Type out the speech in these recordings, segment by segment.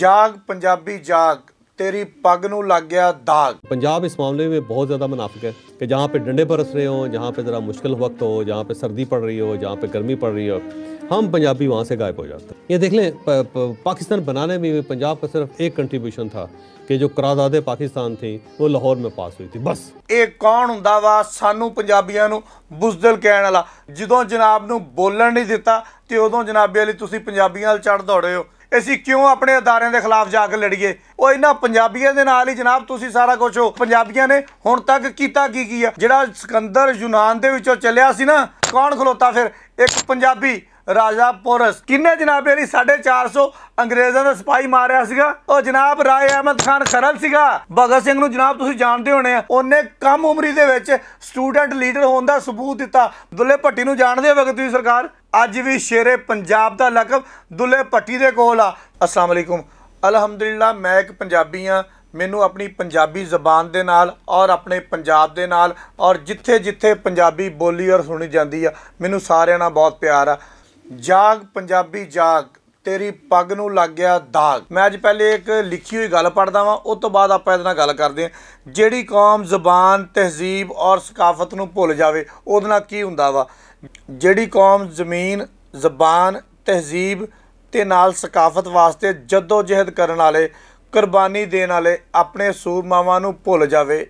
जाग पंजाबी जाग तेरी पग नू लग गया दाग पंजाब इस मामले में बहुत ज़्यादा मुनाफिक है कि जहाँ पे डंडे बरस रहे हो जहाँ पे ज़रा मुश्किल वक्त हो जहाँ पे सर्दी पड़ रही हो जहाँ पे गर्मी पड़ रही हो हम पंजाबी वहाँ से गायब हो जाते हैं ये देख लें पा, पा, पाकिस्तान बनाने में भी पंजाब का सिर्फ एक कंट्रीब्यूशन था ਕਿ ਜੋ ਕਰਾਜ਼ਾਦੇ ਪਾਕਿਸਤਾਨ ਥੀ ਉਹ ਲਾਹੌਰ ਮੇ ਪਾਸ ਹੋਈ ਥੀ ਬਸ ਇਹ ਕੌਣ ਹੁੰਦਾ ਵਾ ਸਾਨੂੰ ਪੰਜਾਬੀਆਂ ਨੂੰ ਬੁਜ਼ਦਿਲ ਕਹਿਣ ਵਾਲਾ ਜਦੋਂ ਜਨਾਬ ਨੂੰ ਬੋਲਣ ਨਹੀਂ ਦਿੱਤਾ ਤੇ ਉਦੋਂ ਜਨਾਬੇ ਵਾਲੀ ਤੁਸੀਂ ਪੰਜਾਬੀਆਂ ਨਾਲ ਚੜ ਦੌੜੇ ਹੋ ਅਸੀਂ ਕਿਉਂ ਆਪਣੇ ਅਦਾਰਿਆਂ ਦੇ ਖਿਲਾਫ ਜਾ ਕੇ ਲੜੀਏ ਉਹ ਇਹਨਾਂ ਪੰਜਾਬੀਆਂ ਦੇ ਨਾਲ ਹੀ ਜਨਾਬ ਤੁਸੀਂ ਸਾਰਾ ਕੁਝ ਪੰਜਾਬੀਆਂ ਨੇ ਹੁਣ ਤੱਕ ਕੀਤਾ ਕੀ ਕੀ ਆ ਜਿਹੜਾ ਸਿਕੰਦਰ ਯੂਨਾਨ ਦੇ ਵਿੱਚੋਂ ਚੱਲਿਆ ਸੀ ਨਾ ਕੌਣ ਖਲੋਤਾ ਫਿਰ ਇੱਕ ਪੰਜਾਬੀ ਰਾਜਾ ਪੋਰਸ ਕਿੰਨੇ ਜਨਾਬ ਲਈ 450 ਅੰਗਰੇਜ਼ਾਂ ਦਾ ਸਪਾਈ ਮਾਰਿਆ ਸੀਗਾ ਉਹ ਜਨਾਬ ਰਾਏ ਅਹਿਮਦ ਖਾਨ ਖਰਲ ਸੀਗਾ ਭਗਤ ਸਿੰਘ ਨੂੰ ਜਨਾਬ ਤੁਸੀਂ ਜਾਣਦੇ ਹੋਣੇ ਆ ਉਹਨੇ ਕਮ ਉਮਰੀ ਦੇ ਵਿੱਚ ਸਟੂਡੈਂਟ ਲੀਡਰ ਹੋਣ ਦਾ ਸਬੂਤ ਦਿੱਤਾ ਦੁੱਲੇ ਭੱਟੀ ਨੂੰ ਜਾਣਦੇ ਹੋਵੇਗੇ ਤੁਸੀਂ ਸਰਕਾਰ ਅੱਜ ਵੀ ਸ਼ੇਰੇ ਪੰਜਾਬ ਦਾ ਲਕਬ ਦੁੱਲੇ ਪੱਟੀ ਦੇ ਕੋਲ ਆ ਅਸਲਾਮ ਅਲੈਕੁਮ ਅਲਹਮਦੁਲਿਲਾ ਮੈਂ ਇੱਕ ਪੰਜਾਬੀ ਆ ਮੈਨੂੰ ਆਪਣੀ ਪੰਜਾਬੀ ਜ਼ਬਾਨ ਦੇ ਨਾਲ ਔਰ ਆਪਣੇ ਪੰਜਾਬ ਦੇ ਨਾਲ ਔਰ ਜਿੱਥੇ-ਜਿੱਥੇ ਪੰਜਾਬੀ ਬੋਲੀ ਔਰ ਸੁਣੀ ਜਾਂਦੀ ਆ ਮੈਨੂੰ ਸਾਰਿਆਂ ਨਾਲ ਬਹੁਤ ਪਿਆਰ ਆ ਜਾਗ ਪੰਜਾਬੀ ਜਾਗ ਤੇਰੀ ਪੱਗ ਨੂੰ ਲੱਗ ਗਿਆ ਦਾਗ ਮੈਂ ਅੱਜ ਪਹਿਲੇ ਇੱਕ ਲਿਖੀ ਹੋਈ ਗੱਲ ਪੜਦਾ ਵਾਂ ਉਸ ਤੋਂ ਬਾਅਦ ਆਪਾਂ ਇਹਦੇ ਨਾਲ ਗੱਲ ਕਰਦੇ ਆ ਜਿਹੜੀ ਕੌਮ ਜ਼ਬਾਨ ਤਹਿਜ਼ੀਬ ਔਰ ਸਕਾਫਤ ਨੂੰ ਭੁੱਲ ਜਾਵੇ ਉਹਦੇ ਨਾਲ ਕੀ ਹੁੰਦਾ ਵਾ ਜਿਹੜੀ ਕੌਮ ਜ਼ਮੀਨ ਜ਼ਬਾਨ ਤਹਿਜ਼ੀਬ ਤੇ ਨਾਲ ਸਕਾਫਤ ਵਾਸਤੇ ਜਿਹਦ ਕਰਨ ਵਾਲੇ ਕੁਰਬਾਨੀ ਦੇਣ ਵਾਲੇ ਆਪਣੇ ਸੂਰਮਾਵਾਂ ਨੂੰ ਭੁੱਲ ਜਾਵੇ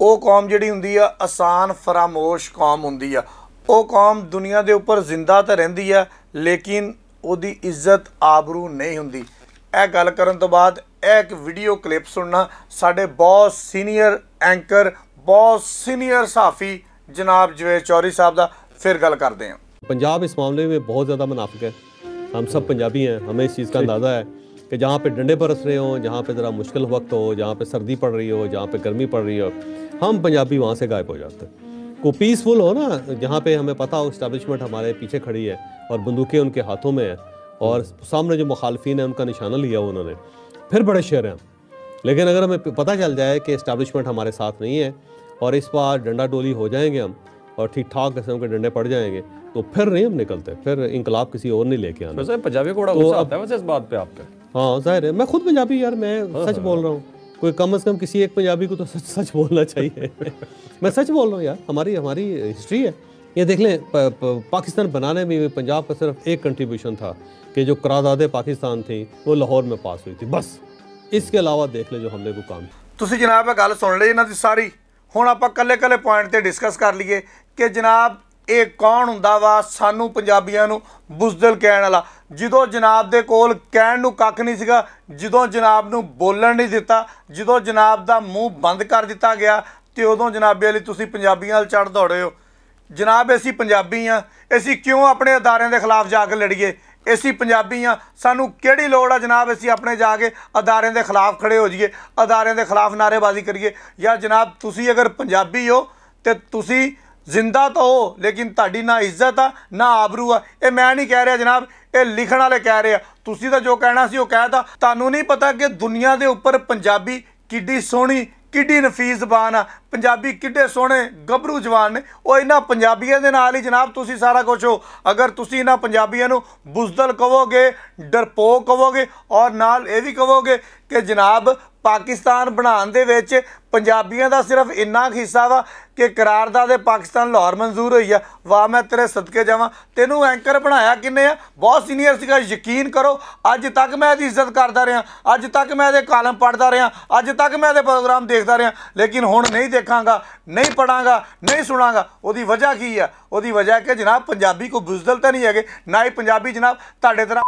ਉਹ ਕੌਮ ਜਿਹੜੀ ਹੁੰਦੀ ਆ ਆਸਾਨ ਫਰਾਮੋਸ਼ ਕੌਮ ਹੁੰਦੀ ਆ ਉਹ ਕੌਮ ਦੁਨੀਆ ਦੇ ਉੱਪਰ ਜ਼ਿੰਦਾ ਤਾਂ ਰਹਿੰਦੀ ਆ ਲੇਕਿਨ ਉਹਦੀ ਇੱਜ਼ਤ ਆਬਰੂ ਨਹੀਂ ਹੁੰਦੀ ਇਹ ਗੱਲ ਕਰਨ ਤੋਂ ਬਾਅਦ ਇਹ ਇੱਕ ਵੀਡੀਓ ਕਲਿੱਪ ਸੁਣਨਾ ਸਾਡੇ ਬਹੁਤ ਸੀਨੀਅਰ ਐਂਕਰ ਬਹੁਤ ਸੀਨੀਅਰ ਸਾਫੀ ਜਨਾਬ ਜਵੇ ਚੌਰੀ ਸਾਹਿਬ ਦਾ फिर गल करते हैं पंजाब इस मामले में बहुत ज़्यादा मुनाफिक है हम सब पंजाबी हैं हमें इस चीज़ का अंदाज़ा है कि जहाँ पे डंडे बरस रहे हो जहाँ पे ज़रा मुश्किल वक्त हो जहाँ पे सर्दी पड़ रही हो जहाँ पे गर्मी पड़ रही हो हम पंजाबी वहाँ से गायब हो जाते हैं को पीसफुल हो ना जहाँ पे हमें पता हो इस्टेबलिशमेंट हमारे पीछे खड़ी है और बंदूकें उनके हाथों में है और सामने जो मुखालफी है उनका निशाना लिया उन्होंने फिर बड़े शहर हैं लेकिन अगर हमें पता चल जाए कि इस्टेबलिशमेंट हमारे साथ नहीं है और इस बार डंडा डोली हो जाएंगे हम और ठीक ठाक रस्म के डंडे पड़ जाएंगे तो फिर नहीं हम निकलते फिर इंकलाब किसी और नहीं लेके आना पंजाबी को तो आता है वैसे इस बात पे आप पे हाँ जाहिर है मैं खुद पंजाबी यार मैं हाँ, सच हाँ, बोल रहा हूँ कोई कम अज़ कम किसी एक पंजाबी को तो सच सच बोलना चाहिए मैं सच बोल रहा हूँ यार हमारी हमारी हिस्ट्री है ये देख लें पाकिस्तान बनाने में पंजाब का सिर्फ एक कंट्रीब्यूशन था कि जो करारदादे पाकिस्तान थी वो लाहौर में पास हुई थी बस इसके अलावा देख लें जो हमने को काम तुम जनाब ਇਹ सुन ली ਲਈ सारी ਹੁਣ ਆਪਾਂ ਕੱਲੇ-ਕੱਲੇ ਪੁਆਇੰਟ ਤੇ ਡਿਸਕਸ ਕਰ ਲਈਏ ਕਿ ਜਨਾਬ ਇਹ ਕੌਣ ਹੁੰਦਾ ਵਾ ਸਾਨੂੰ ਪੰਜਾਬੀਆਂ ਨੂੰ ਬੁਜ਼ਦਲ ਕਹਿਣ ਵਾਲਾ ਜਦੋਂ ਜਨਾਬ ਦੇ ਕੋਲ ਕਹਿਣ ਨੂੰ ਕੱਖ ਨਹੀਂ ਸੀਗਾ ਜਦੋਂ ਜਨਾਬ ਨੂੰ ਬੋਲਣ ਨਹੀਂ ਦਿੱਤਾ ਜਦੋਂ ਜਨਾਬ ਦਾ ਮੂੰਹ ਬੰਦ ਕਰ ਦਿੱਤਾ ਗਿਆ ਤੇ ਉਦੋਂ ਜਨਾਬੇ ਵਾਲੀ ਤੁਸੀਂ ਪੰਜਾਬੀਆਂ ਨਾਲ ਚੜ ਦੌੜੇ ਹੋ ਜਨਾਬ ਅਸੀਂ ਪੰਜਾਬੀ ਆ ਅਸੀਂ ਕਿਉਂ ਆਪਣੇ ਅਦਾਰਿਆਂ ਦੇ ਖਿਲਾਫ ਜਾ ਕੇ ਲੜੀਏ ਅਸੀਂ ਪੰਜਾਬੀ ਆ ਸਾਨੂੰ ਕਿਹੜੀ ਲੋੜ ਆ ਜਨਾਬ ਅਸੀਂ ਆਪਣੇ ਜਾ ਕੇ ਅਦਾਰਿਆਂ ਦੇ ਖਿਲਾਫ ਖੜੇ ਹੋ ਜਾਈਏ ਅਦਾਰਿਆਂ ਦੇ ਖਿਲਾਫ ਨਾਰੇਬਾਜ਼ੀ ਕਰੀਏ ਜਾਂ ਜਨਾਬ ਤੁਸੀਂ ਅਗਰ ਪੰਜਾਬੀ ਹੋ ਤੇ ਤੁਸੀਂ ਜ਼ਿੰਦਾ ਤਾਂ ਹੋ ਲੇਕਿਨ ਤੁਹਾਡੀ ਨਾ ਇੱਜ਼ਤ ਆ ਨਾ ਆਬਰੂ ਆ ਇਹ ਮੈਂ ਨਹੀਂ ਕਹਿ ਰਿਹਾ ਜਨਾਬ ਇਹ ਲਿਖਣ ਵਾਲੇ ਕਹਿ ਰਹੇ ਆ ਤੁਸੀਂ ਤਾਂ ਜੋ ਕਹਿਣਾ ਸੀ ਉਹ ਕਹਿਤਾ ਤੁਹਾਨੂੰ ਨਹੀਂ ਪਤਾ ਕਿ ਦੁਨੀਆ ਦੇ ਉੱਪਰ ਪੰਜਾਬੀ ਕਿੱਡੀ ਸੋਹਣੀ ਕਿੱਡੀ ਨਫੀਸ ਜ਼ਬਾਨ ਆ ਪੰਜਾਬੀ ਕਿੱਡੇ ਸੋਹਣੇ ਗੱਭਰੂ ਜਵਾਨ ਨੇ ਉਹ ਇਹਨਾਂ ਪੰਜਾਬੀਆਂ ਦੇ ਨਾਲ ਹੀ ਜਨਾਬ ਤੁਸੀਂ ਸਾਰਾ ਕੁਝ ਹੋ ਅਗਰ ਤੁਸੀਂ ਇਹਨਾਂ ਪੰਜਾਬੀਆਂ ਨੂੰ ਬੁਜ਼ਦਲ ਕਹੋਗੇ ਡਰਪੋਕ ਕਹੋਗੇ ਔਰ ਨਾਲ ਇਹ ਵੀ ਕਹੋਗੇ ਕਿ ਜਨਾਬ ਪਾਕਿਸਤਾਨ ਬਣਾਉਣ ਦੇ ਵਿੱਚ ਪੰਜਾਬੀਆਂ ਦਾ ਸਿਰਫ ਇੰਨਾ ਹਿੱਸਾ ਵਾ ਕਿ ਕਰਾਰਦਾ ਦੇ ਪਾਕਿਸਤਾਨ ਲਾਹੌਰ ਮਨਜ਼ੂਰ ਹੋਈ ਆ ਵਾ ਮੈਂ ਤੇਰੇ ਸਦਕੇ ਜਾਵਾਂ ਤੈਨੂੰ ਐਂਕਰ ਬਣਾਇਆ ਕਿੰਨੇ ਆ ਬਹੁਤ ਸੀਨੀਅਰ ਸੀਗਾ ਯਕੀਨ ਕਰੋ ਅੱਜ ਤੱਕ ਮੈਂ ਇਹਦੀ ਇੱਜ਼ਤ ਕਰਦਾ ਰਿਹਾ ਅੱਜ ਤੱਕ ਮੈਂ ਇਹਦੇ ਕਾਲਮ ਪੜਦਾ ਰਿਹਾ ਅੱਜ ਤੱਕ ਮੈਂ ਇਹਦੇ ਪ੍ਰੋਗਰਾਮ ਦੇਖਦਾ ਰਿਹਾ ਲੇਕਿਨ ਹੁਣ ਨਹੀਂ ਦੇਖਾਂਗਾ ਨਹੀਂ ਪੜਾਂਗਾ ਨਹੀਂ ਸੁਣਾਂਗਾ ਉਹਦੀ ਵਜ੍ਹਾ ਕੀ ਆ ਉਹਦੀ ਵਜ੍ਹਾ ਕਿ ਜਨਾਬ ਪੰਜਾਬੀ ਕੋ ਬੁਜ਼ਦਲ ਤਾਂ ਨਹੀਂ ਹੈਗੇ ਨਾ ਹੀ ਪੰਜਾਬੀ ਜਨਾਬ ਤੁਹਾਡੇ ਤਰ੍ਹਾਂ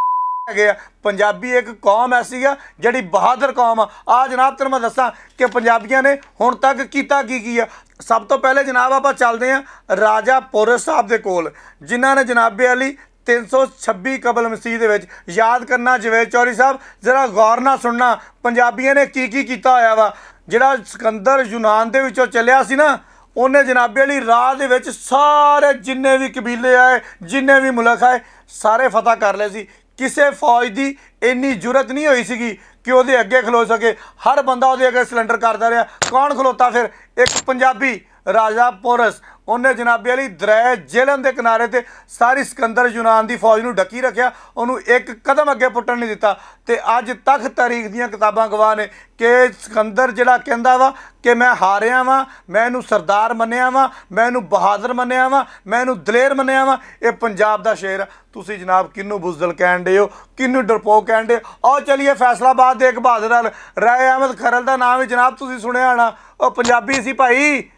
ਹੈਗੇ ਆ ਪੰਜਾਬੀ ਇੱਕ ਕੌਮ ਐਸੀ ਆ ਜਿਹੜੀ ਬਹਾਦਰ ਕੌਮ ਆ ਆ ਜਨਾਬ ਤੁਹਾਨੂੰ ਮੈਂ ਦੱਸਾਂ ਕਿ ਪੰਜਾਬੀਆਂ ਨੇ ਹੁਣ ਤੱਕ ਕੀਤਾ ਕੀ ਕੀ ਆ ਸਭ ਤੋਂ ਪਹਿਲੇ ਜਨਾਬ ਆਪਾਂ ਚੱਲਦੇ ਆ ਰਾਜਾ ਪੁਰਸ ਸਾਹਿਬ ਦੇ ਕੋਲ ਜਿਨ੍ਹਾਂ ਨੇ ਜਨਾਬੇ ਅਲੀ 326 ਕਬਲ ਮਸੀਹ ਦੇ ਵਿੱਚ ਯਾਦ ਕਰਨਾ ਜਵੇ ਚੌਰੀ ਸਾਹਿਬ ਜ਼ਰਾ ਗੌਰ ਨਾਲ ਸੁਣਨਾ ਪੰਜਾਬੀਆਂ ਨੇ ਕੀ ਕੀ ਕੀਤਾ ਹੋਇਆ ਵਾ ਜਿਹੜਾ ਸਿਕੰਦਰ ਯੂਨਾਨ ਦੇ ਵਿੱਚੋਂ ਚੱਲਿਆ ਸੀ ਨਾ ਉਹਨੇ ਜਨਾਬੇ ਅਲੀ ਰਾਹ ਦੇ ਵਿੱਚ ਸਾਰੇ ਜਿੰਨੇ ਵੀ ਕਬੀਲੇ ਆਏ ਜਿੰਨੇ ਵੀ ਮੁਲਕ ਆਏ ਸਾਰੇ ਫਤਹ ਕਰ ਲਏ ਸੀ ਕਿਸੇ ਫੌਜ ਦੀ ਇੰਨੀ ਜੁਰਤ ਨਹੀਂ ਹੋਈ ਸੀਗੀ ਕਿ ਉਹਦੇ ਅੱਗੇ ਖਲੋ ਸਕੇ ਹਰ ਬੰਦਾ ਉਹਦੇ ਅੱਗੇ ਸਿਲੰਡਰ ਕਰਦਾ ਰਿਹਾ ਕੌਣ ਖਲੋਤਾ ਫਿਰ ਇੱਕ ਪੰਜਾਬੀ ਰਾਜਾ ਪੋਰਸ ਉਹਨੇ ਜਨਾਬੀ ਅਲੀ ਦਰੈ ਜੇਲਮ ਦੇ ਕਿਨਾਰੇ ਤੇ ਸਾਰੀ ਸਿਕੰਦਰ ਯੂਨਾਨ ਦੀ ਫੌਜ ਨੂੰ ਢੱਕੀ ਰੱਖਿਆ ਉਹਨੂੰ ਇੱਕ ਕਦਮ ਅੱਗੇ ਪੁੱਟਣ ਨਹੀਂ ਦਿੱਤਾ ਤੇ ਅੱਜ ਤੱਕ ਤਾਰੀਖ ਦੀਆਂ ਕਿਤਾਬਾਂ ਗਵਾਹ ਨੇ ਕਿ ਸਿਕੰਦਰ ਜਿਹੜਾ ਕਹਿੰਦਾ ਵਾ ਕਿ ਮੈਂ ਹਾਰਿਆ ਵਾਂ ਮੈਂ ਇਹਨੂੰ ਸਰਦਾਰ ਮੰਨਿਆ ਵਾਂ ਮੈਂ ਇਹਨੂੰ ਬਹਾਦਰ ਮੰਨਿਆ ਵਾਂ ਮੈਂ ਇਹਨੂੰ ਦਲੇਰ ਮੰਨਿਆ ਵਾਂ ਇਹ ਪੰਜਾਬ ਦਾ ਸ਼ੇਰ ਤੁਸੀਂ ਜਨਾਬ ਕਿੰਨੂੰ ਬੁਜ਼ਦਲ ਦੇ ਹੋ ਕਿੰਨੂੰ ਡਰਪੋ ਕਹਿੰਦੇ ਆਓ ਚਲਿਏ ਫੈਸਲਾਬਾਦ ਦੇ ਇੱਕ ਬਹਾਦਰ ਨਾਲ ਰਾਏ ਅਹਿਮਦ ਖਰਲ ਦਾ ਨਾਮ ਵੀ ਜਨਾਬ ਤੁਸੀਂ ਸੁਣਿਆ ਹਣਾ ਉਹ ਪੰਜਾਬੀ ਸੀ ਭਾਈ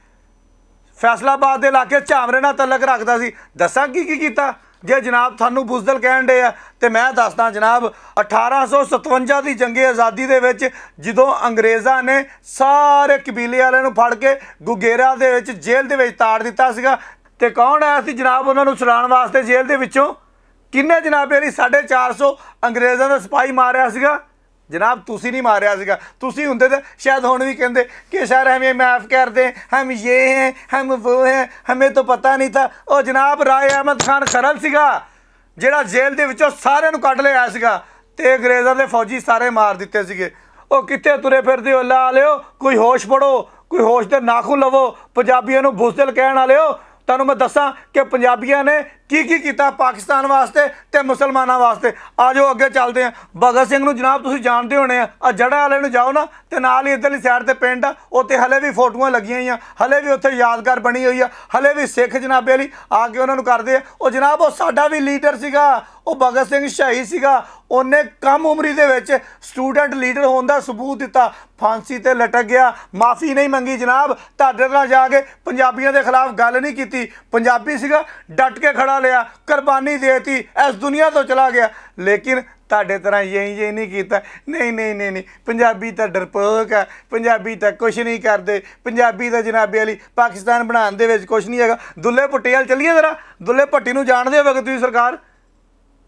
ਫੈਸਲਾਬਾਦ ਦੇ ਇਲਾਕੇ ਝਾਮਰੇ ਨਾਲ ਤਲਕ ਰੱਖਦਾ ਸੀ ਦੱਸਾਂ ਕੀ ਕੀ ਕੀਤਾ ਜੇ ਜਨਾਬ ਤੁਹਾਨੂੰ ਬੁਜ਼ਦਲ ਕਹਿਣ ਦੇ ਆ ਤੇ ਮੈਂ ਦੱਸਦਾ ਜਨਾਬ 1857 ਦੀ ਜੰਗੇ ਆਜ਼ਾਦੀ ਦੇ ਵਿੱਚ ਜਦੋਂ ਅੰਗਰੇਜ਼ਾਂ ਨੇ ਸਾਰੇ ਕਬੀਲੇ ਵਾਲਿਆਂ ਨੂੰ ਫੜ ਕੇ ਗੁਗੇਰਾ ਦੇ ਵਿੱਚ ਜੇਲ੍ਹ ਦੇ ਵਿੱਚ ਤਾੜ ਦਿੱਤਾ ਸੀਗਾ ਤੇ ਕੌਣ ਆਇਆ ਸੀ ਜਨਾਬ ਉਹਨਾਂ ਨੂੰ ਛੁਡਾਉਣ ਵਾਸਤੇ ਜੇਲ੍ਹ ਦੇ ਵਿੱਚੋਂ ਕਿੰਨੇ ਜਨਾਬ ਇਹ 450 ਅੰਗਰੇਜ਼ਾਂ ਦਾ ਸਿਪਾਹੀ ਮਾਰਿਆ ਸੀਗਾ ਜਨਾਬ ਤੁਸੀਂ ਨਹੀਂ ਮਾਰਿਆ ਸੀਗਾ ਤੁਸੀਂ ਹੁੰਦੇ ਤਾਂ ਸ਼ਾਇਦ ਹੁਣ ਵੀ ਕਹਿੰਦੇ ਕਿ ਸ਼ਰ ਹਮੇ ਮਾਫ ਕਰ ਦੇ ਹਮ ਇਹ ਹੈ ਹਮ ਉਹ ਹੈ ਹਮੇ ਤਾਂ ਪਤਾ ਨਹੀਂ ਤਾਂ ਉਹ ਜਨਾਬ ਰਾਏ ਅਹਿਮਦ ਖਾਨ ਖਰਲ ਸੀਗਾ ਜਿਹੜਾ ਜੇਲ੍ਹ ਦੇ ਵਿੱਚੋਂ ਸਾਰਿਆਂ ਨੂੰ ਕੱਢ ਲਿਆ ਸੀਗਾ ਤੇ ਅੰਗਰੇਜ਼ਾਂ ਦੇ ਫੌਜੀ ਸਾਰੇ ਮਾਰ ਦਿੱਤੇ ਸੀਗੇ ਉਹ ਕਿੱਥੇ ਤੁਰੇ ਫਿਰਦੇ ਹੋ ਲਾ ਲਿਓ ਕੋਈ ਹੋਸ਼ ਪੜੋ ਕੋਈ ਹੋਸ਼ ਤੇ ਨਾਖੂ ਲਵੋ ਪੰਜਾਬੀਆਂ ਨੂੰ ਬੁਸਦਲ ਕਹਿਣ ਵਾਲਿਓ ਤੁਹਾਨੂੰ ਮੈਂ ਦੱਸਾਂ ਕਿ ਪੰਜਾਬੀਆਂ ਨੇ ਕੀ ਕੀ ਕੀਤਾ ਪਾਕਿਸਤਾਨ ਵਾਸਤੇ ਤੇ ਮੁਸਲਮਾਨਾਂ ਵਾਸਤੇ ਆਜੋ ਅੱਗੇ ਚੱਲਦੇ ਆ ਭਗਤ ਸਿੰਘ ਨੂੰ ਜਨਾਬ ਤੁਸੀਂ ਜਾਣਦੇ ਹੋਣੇ ਆ ਆ ਜੜਾ ਵਾਲੇ ਨੂੰ ਜਾਓ ਨਾ ਤੇ ਨਾਲ ਹੀ ਇਧਰਲੀ ਸਾਈਡ ਤੇ ਪਿੰਡ ਆ ਉੱਥੇ ਹਲੇ ਵੀ ਫੋਟੋਆਂ ਲੱਗੀਆਂ ਹੋਈਆਂ ਹਲੇ ਵੀ ਉੱਥੇ ਯਾਦਗਾਰ ਬਣੀ ਹੋਈ ਆ ਹਲੇ ਵੀ ਸਿੱਖ ਜਨਾਬੇ ਲਈ ਆ ਕੇ ਉਹਨਾਂ ਨੂੰ ਕਰਦੇ ਆ ਉਹ ਜਨਾਬ ਉਹ ਸਾਡਾ ਵੀ ਲੀਡਰ ਸੀਗਾ ਉਹ ਭਗਤ ਸਿੰਘ ਸ਼ਹੀਦ ਸੀਗਾ ਉਹਨੇ ਕਮ ਉਮਰੀ ਦੇ ਵਿੱਚ ਸਟੂਡੈਂਟ ਲੀਡਰ ਹੋਣ ਦਾ ਸਬੂਤ ਦਿੱਤਾ ਫਾਂਸੀ ਤੇ ਲਟਕ ਗਿਆ ਮਾਫੀ ਨਹੀਂ ਮੰਗੀ ਜਨਾਬ ਤੁਹਾਡੇ ਨਾਲ ਜਾ ਕੇ ਪੰਜਾਬੀਆਂ ਦੇ ਖਿਲਾਫ ਗੱਲ ਨਹੀਂ ਕੀਤੀ ਪੰਜਾਬੀ ਸੀਗਾ ਡਟ ਕੇ ਖੜਾ ਬਚਾ ਲਿਆ ਕੁਰਬਾਨੀ ਦੇਤੀ ਇਸ ਦੁਨੀਆ ਤੋਂ ਚਲਾ ਗਿਆ ਲੇਕਿਨ ਤੁਹਾਡੇ ਤਰ੍ਹਾਂ ਯਹੀ ਜੇ ਨਹੀਂ ਕੀਤਾ ਨਹੀਂ ਨਹੀਂ ਨਹੀਂ ਨਹੀਂ ਪੰਜਾਬੀ ਤਾਂ ਡਰਪੋਕ ਹੈ ਪੰਜਾਬੀ ਤਾਂ ਕੁਝ ਨਹੀਂ ਕਰਦੇ ਪੰਜਾਬੀ ਦਾ ਜਨਾਬੇ ਵਾਲੀ ਪਾਕਿਸਤਾਨ ਬਣਾਉਣ ਦੇ ਵਿੱਚ ਕੁਝ ਨਹੀਂ ਹੈਗਾ ਦੁੱਲੇ ਪੁੱਟੇ ਵਾਲ ਚੱਲੀਏ ਜ਼ਰਾ ਦੁੱਲੇ ਪੱਟੀ ਨੂੰ ਜਾਣਦੇ ਹੋਵੇ ਤੁਸੀਂ ਸਰਕਾਰ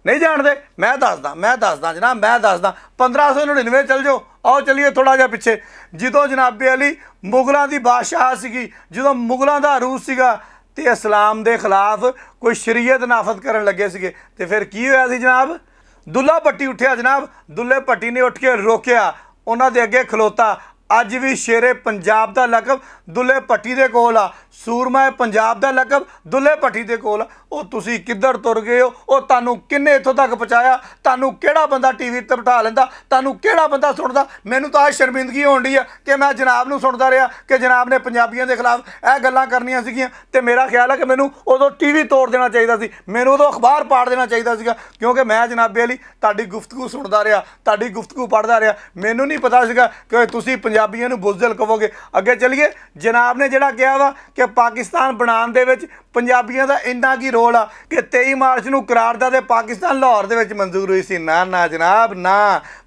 ਨਹੀਂ ਜਾਣਦੇ ਮੈਂ ਦੱਸਦਾ ਮੈਂ ਦੱਸਦਾ ਜਨਾਬ ਮੈਂ ਦੱਸਦਾ 1599 ਚਲ ਜਾਓ ਆਓ ਚਲੀਏ ਥੋੜਾ ਜਿਹਾ ਪਿੱਛੇ ਜਦੋਂ ਜਨਾਬੇ ਅਲੀ ਮੁਗਲਾਂ ਦੀ ਬਾਦਸ਼ਾਹ ਸੀਗੀ ਜਦੋਂ ਮੁਗਲਾਂ ਦਾ ਰੂਸ ਸੀਗਾ ਤੇ ਇਸਲਾਮ ਦੇ ਖਿਲਾਫ ਕੋਈ ਸ਼ਰੀਅਤ ਨਾਫਤ ਕਰਨ ਲੱਗੇ ਸੀਗੇ ਤੇ ਫਿਰ ਕੀ ਹੋਇਆ ਸੀ ਜਨਾਬ ਦੁੱਲਾ ਪੱਟੀ ਉੱਠਿਆ ਜਨਾਬ ਦੁੱਲੇ ਪੱਟੀ ਨੇ ਉੱਠ ਕੇ ਰੋਕਿਆ ਉਹਨਾਂ ਦੇ ਅੱਗੇ ਖਲੋਤਾ ਅੱਜ ਵੀ ਸ਼ੇਰੇ ਪੰਜਾਬ ਦਾ ਲਕਬ ਦੁੱਲੇ ਪੱਟੀ ਦੇ ਕੋਲ ਆ ਸੂਰਮਾ ਪੰਜਾਬ ਦਾ ਲਕਬ ਦੁੱਲੇ ਪੱਠੀ ਦੇ ਕੋਲ ਉਹ ਤੁਸੀਂ ਕਿੱਧਰ ਤੁਰ ਗਏ ਹੋ ਉਹ ਤੁਹਾਨੂੰ ਕਿੰਨੇ ਇੱਥੋਂ ਤੱਕ ਪਹੁੰਚਾਇਆ ਤੁਹਾਨੂੰ ਕਿਹੜਾ ਬੰਦਾ ਟੀਵੀ ਤੇ ਬਿਠਾ ਲੈਂਦਾ ਤੁਹਾਨੂੰ ਕਿਹੜਾ ਬੰਦਾ ਸੁਣਦਾ ਮੈਨੂੰ ਤਾਂ ਆ ਸ਼ਰਮਿੰਦਗੀ ਹੋਣ ਦੀ ਆ ਕਿ ਮੈਂ ਜਨਾਬ ਨੂੰ ਸੁਣਦਾ ਰਿਹਾ ਕਿ ਜਨਾਬ ਨੇ ਪੰਜਾਬੀਆਂ ਦੇ ਖਿਲਾਫ ਇਹ ਗੱਲਾਂ ਕਰਨੀਆਂ ਸੀਗੀਆਂ ਤੇ ਮੇਰਾ ਖਿਆਲ ਹੈ ਕਿ ਮੈਨੂੰ ਉਦੋਂ ਟੀਵੀ ਤੋੜ ਦੇਣਾ ਚਾਹੀਦਾ ਸੀ ਮੈਨੂੰ ਉਦੋਂ ਅਖਬਾਰ ਪਾੜ ਦੇਣਾ ਚਾਹੀਦਾ ਸੀਗਾ ਕਿਉਂਕਿ ਮੈਂ ਜਨਾਬੇ ਅਲੀ ਤੁਹਾਡੀ ਗੁਫ਼ਤਗੂ ਸੁਣਦਾ ਰਿਹਾ ਤੁਹਾਡੀ ਗੁਫ਼ਤਗੂ ਪੜਦਾ ਰਿਹਾ ਮੈਨੂੰ ਨਹੀਂ ਪਤਾ ਸੀਗਾ ਕਿ ਤੁਸੀਂ ਪੰਜਾਬੀਆਂ ਨੂੰ ਬੁਜ਼ਦਿਲ ਕਹੋਗੇ ਅੱਗੇ ਚੱਲੀਏ ਜਨਾਬ ਨੇ ਜਿਹੜਾ ਕਿਹਾ ਵਾ ਕਿ ਪਾਕਿਸਤਾਨ ਬਣਾਉਣ ਦੇ ਵਿੱਚ ਪੰਜਾਬੀਆਂ ਦਾ ਇੰਨਾ ਕੀ ਰੋਲ ਆ ਕਿ 23 ਮਾਰਚ ਨੂੰ ਕਰਾਰ ਦਾ ਤੇ ਪਾਕਿਸਤਾਨ ਲਾਹੌਰ ਦੇ ਵਿੱਚ ਮਨਜ਼ੂਰ ਹੋਈ ਸੀ ਨਾ ਨਾ ਜਨਾਬ ਨਾ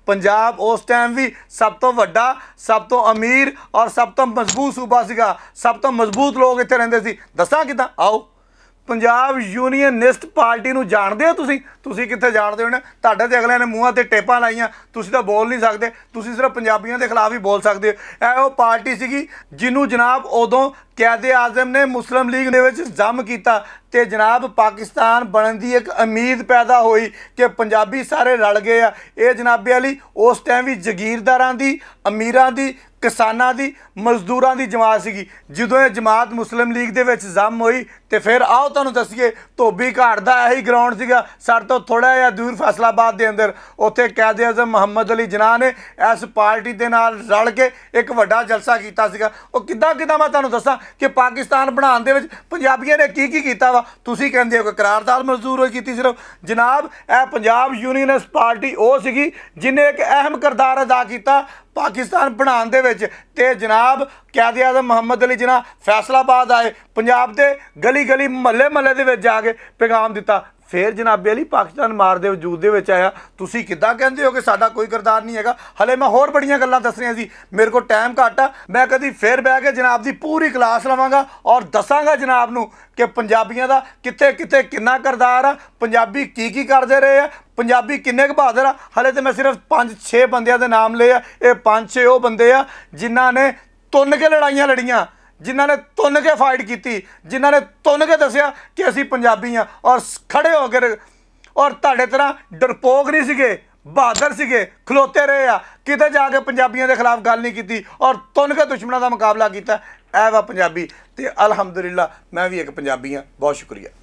ਪੰਜਾਬ ਉਸ ਟਾਈਮ ਵੀ ਸਭ ਤੋਂ ਵੱਡਾ ਸਭ ਤੋਂ ਅਮੀਰ ਔਰ ਸਭ ਤੋਂ ਮਜ਼ਬੂਤ ਸੂਬਾ ਸੀਗਾ ਸਭ ਤੋਂ ਮਜ਼ਬੂਤ ਲੋਕ ਇੱਥੇ ਰਹਿੰਦੇ ਸੀ ਦੱਸਾਂ ਕਿਦਾਂ ਆਓ ਪੰਜਾਬ ਯੂਨੀਅਨਿਸਟ ਪਾਰਟੀ ਨੂੰ ਜਾਣਦੇ ਹੋ ਤੁਸੀਂ ਤੁਸੀਂ ਕਿੱਥੇ ਜਾਣਦੇ ਹੋ ਨਾ ਤੁਹਾਡੇ ਤੇ ਅਗਲਿਆਂ ਨੇ ਮੂੰਹਾਂ ਤੇ ਟੇਪਾਂ ਲਾਈਆਂ ਤੁਸੀਂ ਤਾਂ ਬੋਲ ਨਹੀਂ ਸਕਦੇ ਤੁਸੀਂ ਸਿਰਫ ਪੰਜਾਬੀਆਂ ਦੇ ਖਿਲਾਫ ਹੀ ਬੋਲ ਸਕਦੇ ਹੋ ਇਹ ਉਹ ਪਾਰਟੀ ਸੀਗੀ ਜਿਹਨੂੰ ਜਨਾਬ ਉਦੋਂ ਕੈਦੇ ਆਜ਼ਮ ਨੇ ਮੁਸਲਮ ਲੀਗ ਦੇ ਵਿੱਚ ਜ਼ਮ ਕੀਤਾ ਤੇ ਜਨਾਬ ਪਾਕਿਸਤਾਨ ਬਣਨ ਦੀ ਇੱਕ ਉਮੀਦ ਪੈਦਾ ਹੋਈ ਕਿ ਪੰਜਾਬੀ ਸਾਰੇ ਰਲ ਗਏ ਆ ਇਹ ਜਨਾਬੇ ਵਾਲੀ ਉਸ ਟਾਈਮ ਵੀ ਜ਼ਗੀਰਦਾਰਾਂ ਦੀ ਅਮੀਰਾਂ ਦੀ ਕਿਸਾਨਾਂ ਦੀ ਮਜ਼ਦੂਰਾਂ ਦੀ ਜਮਾਤ ਸੀਗੀ ਜਦੋਂ ਇਹ ਜਮਾਤ ਮੁਸਲਮ ਲੀਗ ਦੇ ਵਿੱਚ ਜ਼ਮ ਹੋਈ ਤੇ ਫਿਰ ਆਓ ਤੁਹਾਨੂੰ ਦੱਸੀਏ ਧੋਬੀ ਘਾੜ ਦਾ ਇਹੀ ਗਰਾਊਂਡ ਸੀਗਾ ਸਾਡੇ ਤੋਂ ਥੋੜਾ ਜਿਹਾ ਦੂਰ ਫੈਸਲਾਬਾਦ ਦੇ ਅੰਦਰ ਉੱਥੇ ਕਾਇਦ ਅਜ਼ਮ ਮੁਹੰਮਦ ਅਲੀ ਜਨਾਹ ਨੇ ਇਸ ਪਾਰਟੀ ਦੇ ਨਾਲ ਰਲ ਕੇ ਇੱਕ ਵੱਡਾ ਜਲਸਾ ਕੀਤਾ ਸੀਗਾ ਉਹ ਕਿੱਦਾਂ ਕਿੱਦਾਂ ਮੈਂ ਤੁਹਾਨੂੰ ਦੱਸਾਂ ਕਿ ਪਾਕਿਸਤਾਨ ਬਣਾਉਣ ਦੇ ਵਿੱਚ ਪੰਜਾਬੀਆਂ ਨੇ ਕੀ ਕੀ ਕੀਤਾ ਤੁਸੀਂ ਕਹਿੰਦੇ ਹੋ ਕਿ ਕਰਾਰਦਾਰ ਮਜ਼ਦੂਰ ਹੋਈ ਕੀਤੀ ਸਿਰਫ ਜਨਾਬ ਇਹ ਪੰਜਾਬ ਯੂਨੀਅਨਿਸਟ ਪਾਰਟੀ ਉਹ ਸੀਗੀ ਜਿਨੇ ਇੱਕ ਅਹਿਮ ਕਰਦਾਰ ਅਦਾ ਕੀਤਾ ਪਾਕਿਸਤਾਨ ਬਣਾਉਣ ਦੇ ਵਿੱਚ ਤੇ ਜਨਾਬ ਕਾਇਦ ਆਜ਼ਮ ਮੁਹੰਮਦ ਅਲੀ ਜਿਨਾ ਫੈਸਲਾਬਾਦ ਆਏ ਪੰਜਾਬ ਦੇ ਗਲੀ ਗਲੀ ਮਹੱਲੇ ਮਹੱਲੇ ਦੇ ਵਿੱਚ ਜਾ ਕੇ ਪੈਗਾਮ ਦਿੱਤਾ ਫੇਰ ਜਨਾਬੇ ਅਲੀ ਪਾਕਿਸਤਾਨ ਮਾਰ ਦੇ ਵਜੂਦ ਦੇ ਵਿੱਚ ਆਇਆ ਤੁਸੀਂ ਕਿੱਦਾਂ ਕਹਿੰਦੇ ਹੋ ਕਿ ਸਾਡਾ ਕੋਈ ਕਰਦਾਰ ਨਹੀਂ ਹੈਗਾ ਹਲੇ ਮੈਂ ਹੋਰ ਬੜੀਆਂ ਗੱਲਾਂ ਦੱਸਣੀਆਂ ਸੀ ਮੇਰੇ ਕੋਲ ਟਾਈਮ ਘੱਟ ਆ ਮੈਂ ਕਦੀ ਫੇਰ ਬਹਿ ਕੇ ਜਨਾਬ ਦੀ ਪੂਰੀ ਕਲਾਸ ਲਵਾਂਗਾ ਔਰ ਦੱਸਾਂਗਾ ਜਨਾਬ ਨੂੰ ਕਿ ਪੰਜਾਬੀਆਂ ਦਾ ਕਿੱਥੇ ਕਿੱਥੇ ਕਿੰਨਾ ਕਰਦਾਰ ਆ ਪੰਜਾਬੀ ਕੀ ਕੀ ਕਰਦੇ ਰਹੇ ਆ ਪੰਜਾਬੀ ਕਿੰਨੇ ਕੁ ਬਹਾਦਰ ਆ ਹਲੇ ਤੇ ਮੈਂ ਸਿਰਫ 5-6 ਬੰਦਿਆਂ ਦੇ ਨਾਮ ਲਏ ਆ ਇਹ 5-6 ਉਹ ਬੰਦੇ ਆ ਜਿਨ੍ਹਾਂ ਨੇ ਤੁੰਨ ਕੇ ਲੜਾਈਆਂ ਲੜੀਆਂ ਜਿਨ੍ਹਾਂ ਨੇ ਤੁੰਨ ਕੇ ਫਾਈਟ ਕੀਤੀ ਜਿਨ੍ਹਾਂ ਨੇ ਤੁੰਨ ਕੇ ਦੱਸਿਆ ਕਿ ਅਸੀਂ ਪੰਜਾਬੀ ਆ ਔਰ ਖੜੇ ਹੋ ਕੇ ਔਰ ਤੁਹਾਡੇ ਤਰ੍ਹਾਂ ਡਰਪੋਕ ਨਹੀਂ ਸੀਗੇ ਬਹਾਦਰ ਸੀਗੇ ਖਲੋਤੇ ਰਹੇ ਆ ਕਿਤੇ ਜਾ ਕੇ ਪੰਜਾਬੀਆਂ ਦੇ ਖਿਲਾਫ ਗੱਲ ਨਹੀਂ ਕੀਤੀ ਔਰ ਤੁੰਨ ਕੇ ਦੁਸ਼ਮਣਾਂ ਦਾ ਮੁਕਾਬਲਾ ਕੀਤਾ ਐ ਵਾ ਪੰਜਾਬੀ ਤੇ ਅਲਹਮਦੁਲਿਲਾ ਮੈਂ ਵੀ ਇੱਕ ਪੰਜਾਬੀ ਆ ਬਹੁਤ ਸ਼ੁਕਰੀਆ